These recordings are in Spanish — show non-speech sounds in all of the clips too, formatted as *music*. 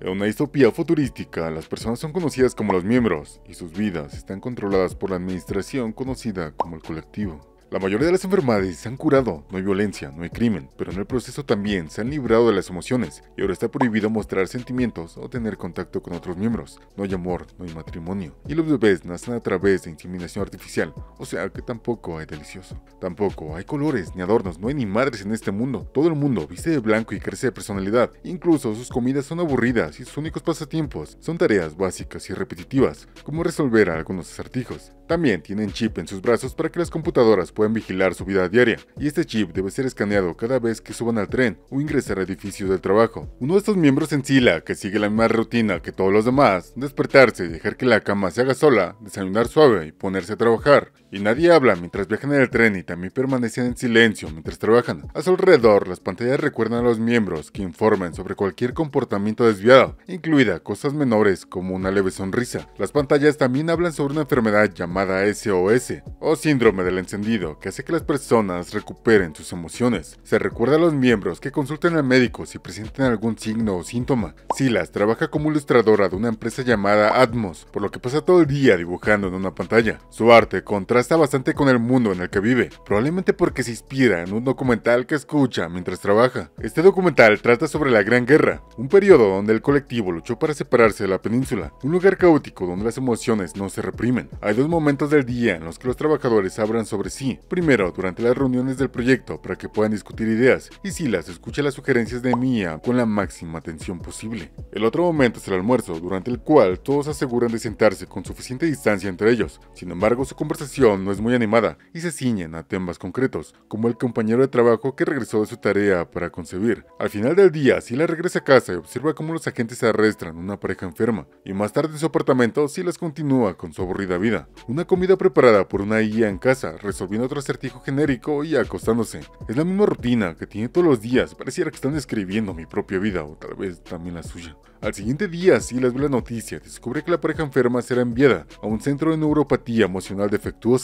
En *laughs* una distopía futurística, las personas son conocidas como los miembros y sus vidas están controladas por la administración conocida como el colectivo. La mayoría de las enfermedades se han curado, no hay violencia, no hay crimen, pero en el proceso también se han librado de las emociones y ahora está prohibido mostrar sentimientos o tener contacto con otros miembros. No hay amor, no hay matrimonio. Y los bebés nacen a través de inseminación artificial, o sea que tampoco hay delicioso. Tampoco hay colores ni adornos, no hay ni madres en este mundo. Todo el mundo viste de blanco y crece de personalidad. Incluso sus comidas son aburridas y sus únicos pasatiempos son tareas básicas y repetitivas, como resolver algunos acertijos. También tienen chip en sus brazos para que las computadoras pueden vigilar su vida diaria, y este chip debe ser escaneado cada vez que suban al tren o ingresen a edificios del trabajo. Uno de estos miembros en sila que sigue la misma rutina que todos los demás, despertarse, dejar que la cama se haga sola, desayunar suave y ponerse a trabajar y nadie habla mientras viajan en el tren y también permanecen en silencio mientras trabajan. A su alrededor, las pantallas recuerdan a los miembros que informen sobre cualquier comportamiento desviado, incluida cosas menores como una leve sonrisa. Las pantallas también hablan sobre una enfermedad llamada SOS o síndrome del encendido que hace que las personas recuperen sus emociones. Se recuerda a los miembros que consulten al médico si presentan algún signo o síntoma. Silas trabaja como ilustradora de una empresa llamada Atmos, por lo que pasa todo el día dibujando en una pantalla. Su arte contrasta está bastante con el mundo en el que vive, probablemente porque se inspira en un documental que escucha mientras trabaja. Este documental trata sobre la Gran Guerra, un periodo donde el colectivo luchó para separarse de la península, un lugar caótico donde las emociones no se reprimen. Hay dos momentos del día en los que los trabajadores hablan sobre sí, primero durante las reuniones del proyecto para que puedan discutir ideas y si las escucha las sugerencias de Mia con la máxima atención posible. El otro momento es el almuerzo, durante el cual todos aseguran de sentarse con suficiente distancia entre ellos, sin embargo su conversación no es muy animada y se ciñen a temas concretos, como el compañero de trabajo que regresó de su tarea para concebir. Al final del día, Sila regresa a casa y observa cómo los agentes arrestan a una pareja enferma, y más tarde en su apartamento, Silas continúa con su aburrida vida. Una comida preparada por una guía en casa, resolviendo otro acertijo genérico y acostándose. Es la misma rutina que tiene todos los días, pareciera que están escribiendo mi propia vida o tal vez también la suya. Al siguiente día, Silas ve la noticia, descubre que la pareja enferma será enviada a un centro de neuropatía emocional defectuosa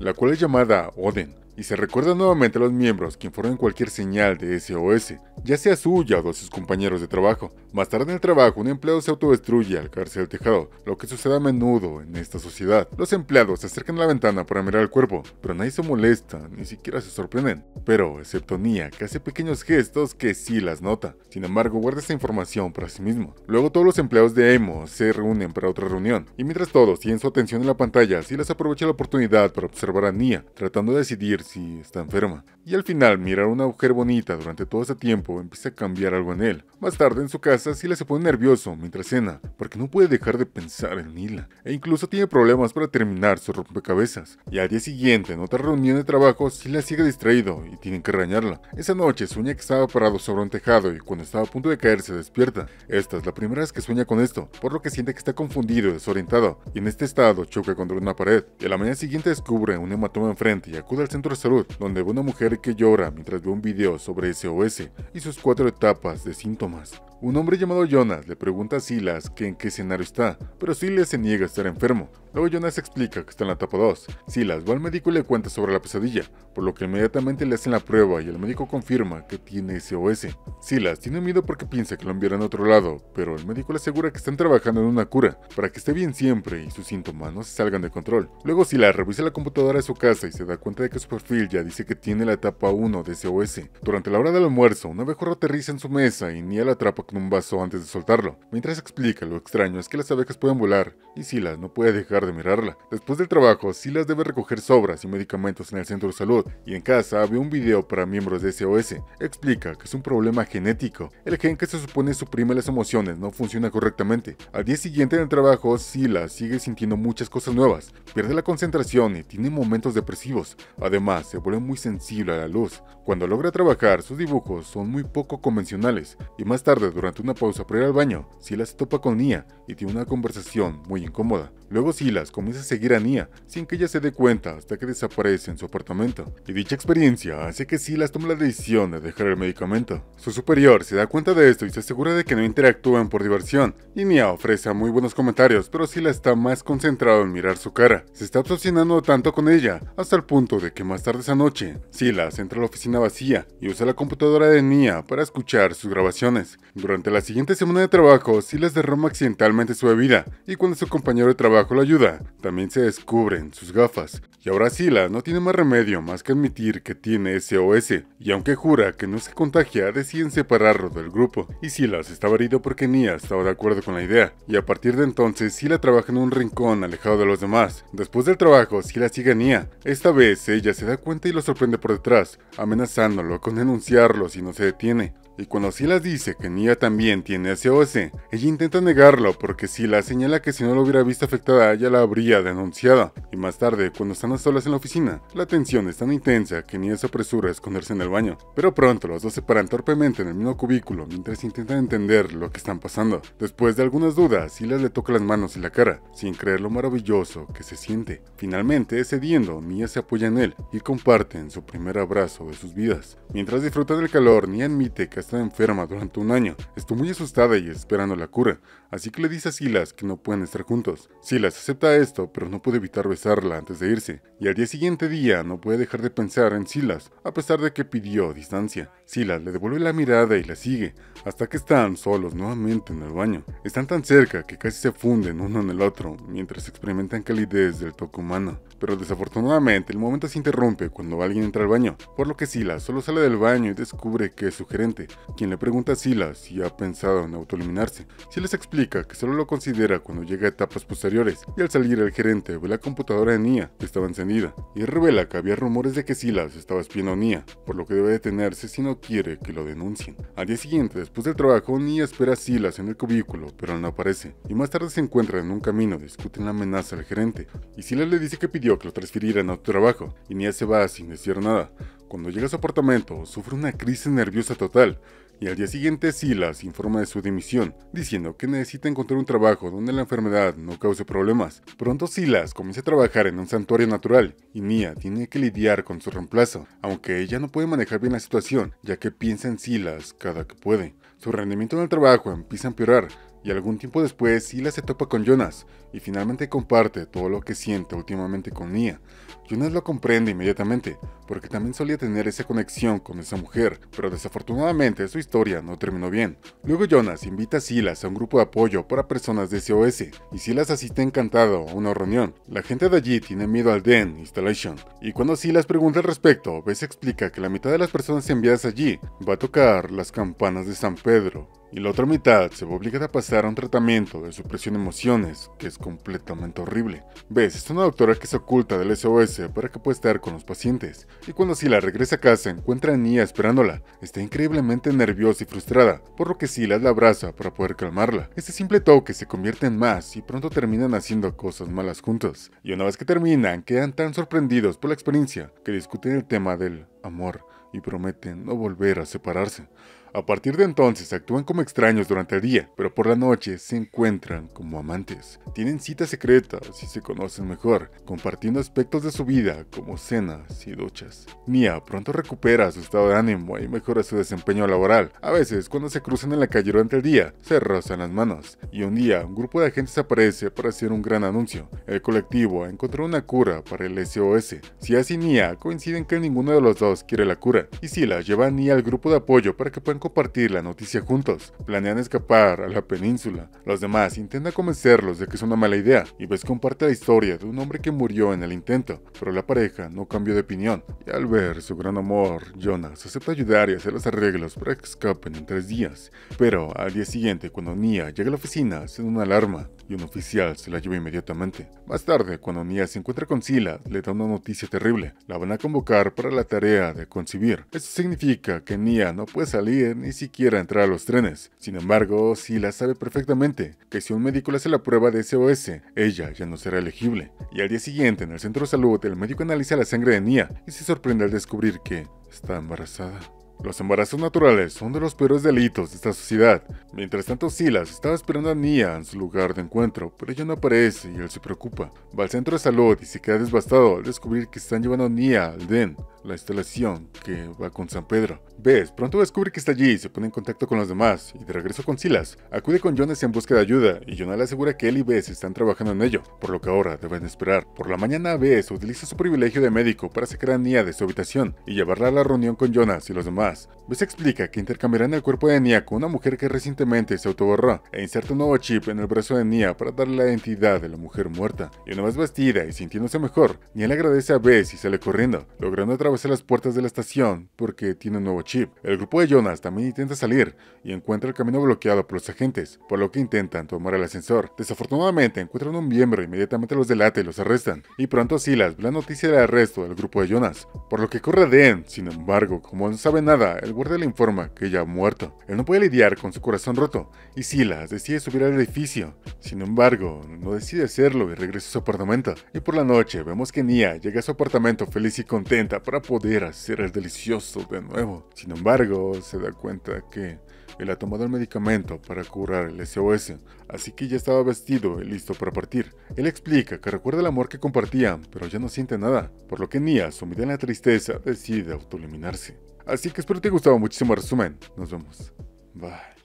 la cual es llamada Oden, y se recuerda nuevamente a los miembros que informen cualquier señal de SOS, ya sea suya o de sus compañeros de trabajo. Más tarde en el trabajo, un empleado se autodestruye al caerse del tejado, lo que sucede a menudo en esta sociedad. Los empleados se acercan a la ventana para mirar el cuerpo, pero nadie se molesta, ni siquiera se sorprenden. Pero, excepto Nia, que hace pequeños gestos que sí las nota. Sin embargo, guarda esta información para sí mismo. Luego todos los empleados de Emo se reúnen para otra reunión, y mientras todos tienen su atención en la pantalla, Silas aprovecha la oportunidad para observar a Nia, tratando de decidir si está enferma. Y al final, mirar a una mujer bonita durante todo ese tiempo empieza a cambiar algo en él. Más tarde en su casa, Sila se pone nervioso mientras cena, porque no puede dejar de pensar en Nila, e incluso tiene problemas para terminar su rompecabezas. Y al día siguiente, en otra reunión de trabajo, Sila sigue distraído y tienen que rañarla Esa noche sueña que estaba parado sobre un tejado y cuando estaba a punto de caer se despierta. Esta es la primera vez que sueña con esto, por lo que siente que está confundido y desorientado, y en este estado choca contra una pared. Y a la mañana siguiente descubre un hematoma enfrente y acude al centro Salud, donde una mujer que llora mientras ve un video sobre SOS y sus cuatro etapas de síntomas. Un hombre llamado Jonas le pregunta a Silas que en qué escenario está, pero Silas se niega a estar enfermo. Luego Jonas explica que está en la etapa 2. Silas va al médico y le cuenta sobre la pesadilla, por lo que inmediatamente le hacen la prueba y el médico confirma que tiene SOS. Silas tiene miedo porque piensa que lo enviarán a otro lado, pero el médico le asegura que están trabajando en una cura para que esté bien siempre y sus síntomas no se salgan de control. Luego Silas revisa la computadora de su casa y se da cuenta de que su perfil ya dice que tiene la etapa 1 de SOS. Durante la hora del almuerzo, un abejorro aterriza en su mesa y Nia la atrapa con un vaso antes de soltarlo, mientras explica lo extraño es que las abejas pueden volar, y Silas no puede dejar de mirarla. Después del trabajo, Silas debe recoger sobras y medicamentos en el centro de salud y en casa ve un video para miembros de SOS. Explica que es un problema genético. El gen que se supone suprime las emociones no funciona correctamente. Al día siguiente en el trabajo, Silas sigue sintiendo muchas cosas nuevas, pierde la concentración y tiene momentos depresivos. Además, se vuelve muy sensible a la luz. Cuando logra trabajar, sus dibujos son muy poco convencionales y más tarde, durante una pausa para ir al baño, Silas se topa con Nia y tiene una conversación muy incómoda. Luego Silas comienza a seguir a Nia sin que ella se dé cuenta hasta que desaparece en su apartamento. Y dicha experiencia hace que Silas tome la decisión de dejar el medicamento. Su superior se da cuenta de esto y se asegura de que no interactúen por diversión. Y Nia ofrece muy buenos comentarios, pero Silas está más concentrado en mirar su cara. Se está obsesionando tanto con ella hasta el punto de que más tarde esa noche, Silas entra a la oficina vacía y usa la computadora de Nia para escuchar sus grabaciones. Durante la siguiente semana de trabajo, Silas derrama accidentalmente su bebida y cuando su compañero de trabajo la ayuda. También se descubren sus gafas. Y ahora Sila no tiene más remedio más que admitir que tiene SOS. Y aunque jura que no se contagia, deciden separarlo del grupo. Y Sila se estaba herido porque Nia estaba de acuerdo con la idea. Y a partir de entonces, Sila trabaja en un rincón alejado de los demás. Después del trabajo, Sila sigue a Nia. Esta vez ella se da cuenta y lo sorprende por detrás, amenazándolo con denunciarlo si no se detiene y cuando Silas dice que Nia también tiene SOS, ella intenta negarlo porque la señala que si no lo hubiera visto afectada ya la habría denunciado, y más tarde, cuando están a solas en la oficina, la tensión es tan intensa que Nia se apresura a esconderse en el baño, pero pronto los dos se paran torpemente en el mismo cubículo mientras intentan entender lo que están pasando. Después de algunas dudas, Silas le toca las manos y la cara, sin creer lo maravilloso que se siente. Finalmente, cediendo, Nia se apoya en él y comparten su primer abrazo de sus vidas. Mientras disfrutan del calor, Nia admite que hasta está enferma durante un año. Estoy muy asustada y esperando la cura. Así que le dice a Silas que no pueden estar juntos. Silas acepta esto, pero no puede evitar besarla antes de irse. Y al día siguiente día no puede dejar de pensar en Silas, a pesar de que pidió distancia. Silas le devuelve la mirada y la sigue, hasta que están solos nuevamente en el baño. Están tan cerca que casi se funden uno en el otro, mientras experimentan calidez del toque humano. Pero desafortunadamente el momento se interrumpe cuando alguien entra al baño, por lo que Silas solo sale del baño y descubre que es su gerente, quien le pregunta a Silas si ha pensado en autoeliminarse. Silas explica explica que solo lo considera cuando llega a etapas posteriores y al salir el gerente ve la computadora de Nia que estaba encendida y revela que había rumores de que Silas estaba espiando a Nia, por lo que debe detenerse si no quiere que lo denuncien. Al día siguiente, después del trabajo, Nia espera a Silas en el cubículo, pero no aparece y más tarde se encuentra en un camino, discuten la amenaza al gerente y Silas le dice que pidió que lo transfirieran a otro trabajo y Nia se va sin decir nada. Cuando llega a su apartamento, sufre una crisis nerviosa total y al día siguiente Silas informa de su dimisión, diciendo que necesita encontrar un trabajo donde la enfermedad no cause problemas. Pronto Silas comienza a trabajar en un santuario natural y Mia tiene que lidiar con su reemplazo, aunque ella no puede manejar bien la situación ya que piensa en Silas cada que puede. Su rendimiento en el trabajo empieza a empeorar, y algún tiempo después Silas se topa con Jonas y finalmente comparte todo lo que siente últimamente con Nia. Jonas lo comprende inmediatamente, porque también solía tener esa conexión con esa mujer, pero desafortunadamente su historia no terminó bien. Luego Jonas invita a Silas a un grupo de apoyo para personas de SOS, y Silas asiste encantado a una reunión. La gente de allí tiene miedo al Den Installation, y cuando Silas pregunta al respecto, Bess explica que la mitad de las personas enviadas allí va a tocar las campanas de San Pedro. Y la otra mitad se ve obligada a pasar a un tratamiento de supresión de emociones, que es completamente horrible. Ves, es una doctora que se oculta del SOS para que pueda estar con los pacientes, y cuando Sila regresa a casa encuentra a Nia esperándola. Está increíblemente nerviosa y frustrada, por lo que Sila la abraza para poder calmarla. Este simple toque se convierte en más y pronto terminan haciendo cosas malas juntos. Y una vez que terminan, quedan tan sorprendidos por la experiencia que discuten el tema del amor y prometen no volver a separarse. A partir de entonces actúan como extraños durante el día, pero por la noche se encuentran como amantes. Tienen citas secretas y se conocen mejor, compartiendo aspectos de su vida como cenas y duchas. Nia pronto recupera su estado de ánimo y mejora su desempeño laboral. A veces, cuando se cruzan en la calle durante el día, se rozan las manos. Y un día, un grupo de agentes aparece para hacer un gran anuncio. El colectivo encontró una cura para el SOS. Si y Nia coinciden que ninguno de los dos quiere la cura, y si lleva a Nia al grupo de apoyo para que puedan compartir la noticia juntos. Planean escapar a la península. Los demás intentan convencerlos de que es una mala idea. Y Bess pues comparte la historia de un hombre que murió en el intento, pero la pareja no cambió de opinión. Y al ver su gran amor, Jonas acepta ayudar y hacer los arreglos para que escapen en tres días. Pero al día siguiente, cuando Nia llega a la oficina, se una alarma y un oficial se la lleva inmediatamente. Más tarde, cuando Nia se encuentra con Sila, le da una noticia terrible. La van a convocar para la tarea de concibir. Esto significa que Nia no puede salir ni siquiera entrar a los trenes. Sin embargo, Sila sabe perfectamente que si un médico le hace la prueba de SOS, ella ya no será elegible. Y al día siguiente, en el centro de salud, el médico analiza la sangre de Nia y se sorprende al descubrir que está embarazada. Los embarazos naturales son de los peores delitos de esta sociedad. Mientras tanto, Silas estaba esperando a Nia en su lugar de encuentro, pero ella no aparece y él se preocupa. Va al centro de salud y se queda desbastado al descubrir que están llevando a Nia al DEN, la instalación que va con San Pedro. Ves, pronto descubre que está allí y se pone en contacto con los demás, y de regreso con Silas. Acude con Jonas en busca de ayuda, y Jonas le asegura que él y Bess están trabajando en ello, por lo que ahora deben esperar. Por la mañana, Bess utiliza su privilegio de médico para sacar a Nia de su habitación y llevarla a la reunión con Jonas y los demás Bess explica que intercambiarán el cuerpo de Nia con una mujer que recientemente se autoborró e inserta un nuevo chip en el brazo de Nia para darle la identidad de la mujer muerta. Y una vez vestida y sintiéndose mejor, Nia le agradece a Bess y sale corriendo, logrando atravesar las puertas de la estación porque tiene un nuevo chip. El grupo de Jonas también intenta salir y encuentra el camino bloqueado por los agentes, por lo que intentan tomar el ascensor. Desafortunadamente encuentran un miembro e inmediatamente los delata y los arrestan. Y pronto Silas ve la noticia del arresto del grupo de Jonas, por lo que corre a Den. Sin embargo, como no sabe nada, el guardia le informa que ya ha muerto. Él no puede lidiar con su corazón roto y Silas decide subir al edificio. Sin embargo, no decide hacerlo y regresa a su apartamento. Y por la noche vemos que Nia llega a su apartamento feliz y contenta para poder hacer el delicioso de nuevo. Sin embargo, se da cuenta que él ha tomado el medicamento para curar el SOS, así que ya estaba vestido y listo para partir. Él explica que recuerda el amor que compartían, pero ya no siente nada, por lo que Nia, sumida en la tristeza, decide autoeliminarse. Así que espero te haya gustado muchísimo el resumen. Nos vemos. Bye.